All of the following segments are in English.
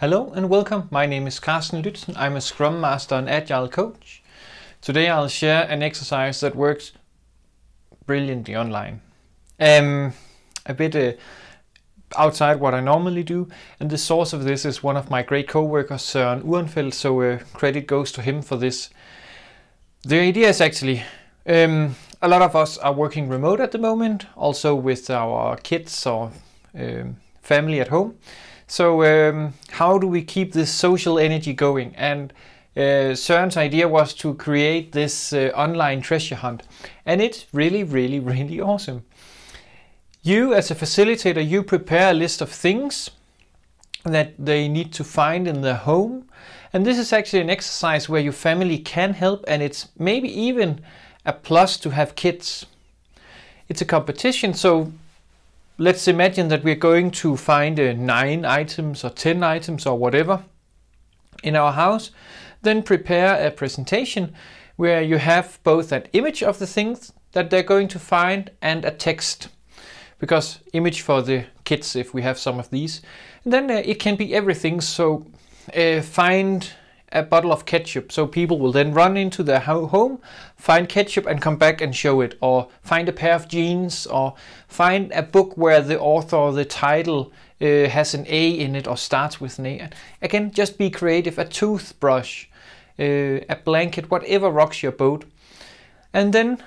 Hello and welcome. My name is Carsten Lutzen. I'm a Scrum Master and Agile Coach. Today I'll share an exercise that works brilliantly online. Um, a bit uh, outside what I normally do, and the source of this is one of my great co-workers, Søren Uhrenfeldt, so uh, credit goes to him for this. The idea is actually, um, a lot of us are working remote at the moment, also with our kids or um, family at home. So um, how do we keep this social energy going? And uh, CERN's idea was to create this uh, online treasure hunt. And it's really, really, really awesome. You as a facilitator, you prepare a list of things that they need to find in their home. And this is actually an exercise where your family can help and it's maybe even a plus to have kids. It's a competition, so let's imagine that we're going to find uh, 9 items or 10 items or whatever in our house, then prepare a presentation where you have both an image of the things that they're going to find and a text. Because image for the kids, if we have some of these, and then uh, it can be everything. So uh, find a bottle of ketchup. So people will then run into their home, find ketchup and come back and show it, or find a pair of jeans, or find a book where the author or the title uh, has an A in it or starts with an A. Again, just be creative. A toothbrush, uh, a blanket, whatever rocks your boat. And then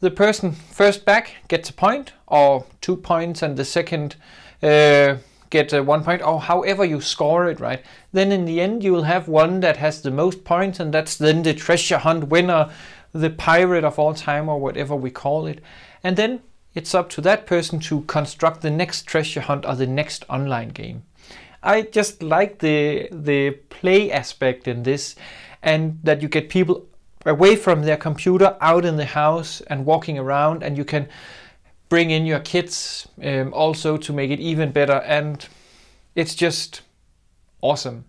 the person first back gets a point or two points and the second uh, get uh, one point or however you score it, right? Then in the end, you'll have one that has the most points and that's then the treasure hunt winner, the pirate of all time or whatever we call it. And then it's up to that person to construct the next treasure hunt or the next online game. I just like the the play aspect in this and that you get people away from their computer out in the house and walking around and you can bring in your kids um, also to make it even better. And it's just awesome.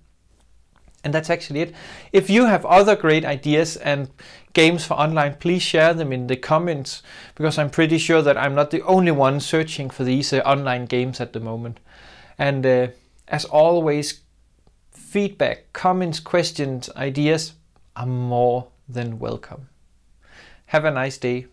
And that's actually it. If you have other great ideas and games for online, please share them in the comments because I'm pretty sure that I'm not the only one searching for these uh, online games at the moment. And uh, as always, feedback, comments, questions, ideas are more than welcome. Have a nice day.